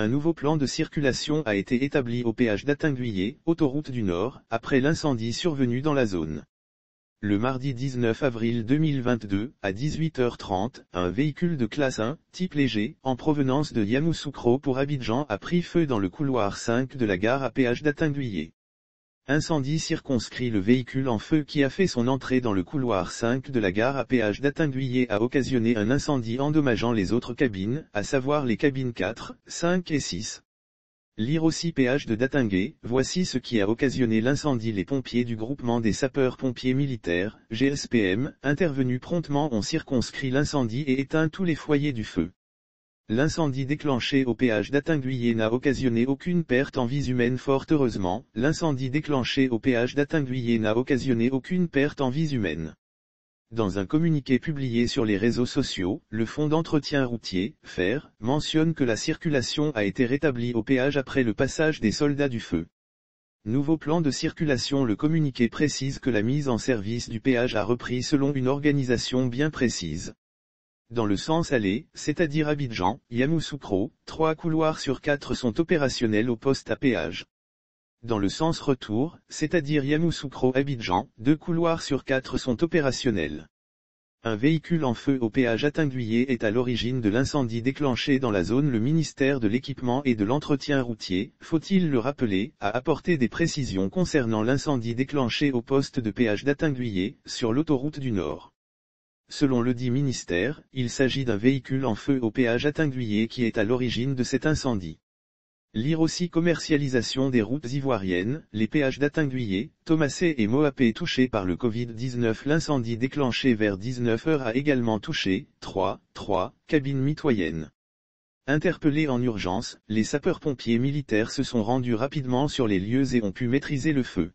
Un nouveau plan de circulation a été établi au péage d'Attinguier, autoroute du Nord, après l'incendie survenu dans la zone. Le mardi 19 avril 2022, à 18h30, un véhicule de classe 1, type léger, en provenance de Yamoussoukro pour Abidjan a pris feu dans le couloir 5 de la gare à péage d'Atinguyé. Incendie circonscrit le véhicule en feu qui a fait son entrée dans le couloir 5 de la gare à péage d'Atinguillé a occasionné un incendie endommageant les autres cabines, à savoir les cabines 4, 5 et 6. Lire aussi péage de Datingué, voici ce qui a occasionné l'incendie. Les pompiers du groupement des sapeurs-pompiers militaires, GSPM, intervenus promptement ont circonscrit l'incendie et éteint tous les foyers du feu. L'incendie déclenché au péage d'Atinguillé n'a occasionné aucune perte en vies humaines fort heureusement, l'incendie déclenché au péage d'Atinguillé n'a occasionné aucune perte en vies humaines. Dans un communiqué publié sur les réseaux sociaux, le Fonds d'entretien routier, FER, mentionne que la circulation a été rétablie au péage après le passage des soldats du feu. Nouveau plan de circulation Le communiqué précise que la mise en service du péage a repris selon une organisation bien précise, dans le sens aller, c'est-à-dire Abidjan, Yamoussoukro, trois couloirs sur quatre sont opérationnels au poste à péage. Dans le sens retour, c'est-à-dire Yamoussoukro-Abidjan, deux couloirs sur quatre sont opérationnels. Un véhicule en feu au péage atinguillé est à l'origine de l'incendie déclenché dans la zone. Le ministère de l'équipement et de l'entretien routier, faut-il le rappeler, a apporté des précisions concernant l'incendie déclenché au poste de péage d'Atinguillé, sur l'autoroute du Nord. Selon le dit ministère, il s'agit d'un véhicule en feu au péage attingulier qui est à l'origine de cet incendie. Lire aussi commercialisation des routes ivoiriennes, les péages d'Atinguillé, Thomasé et Moapé touchés par le Covid-19 L'incendie déclenché vers 19h a également touché, 3, 3, cabines mitoyennes. Interpellés en urgence, les sapeurs-pompiers militaires se sont rendus rapidement sur les lieux et ont pu maîtriser le feu.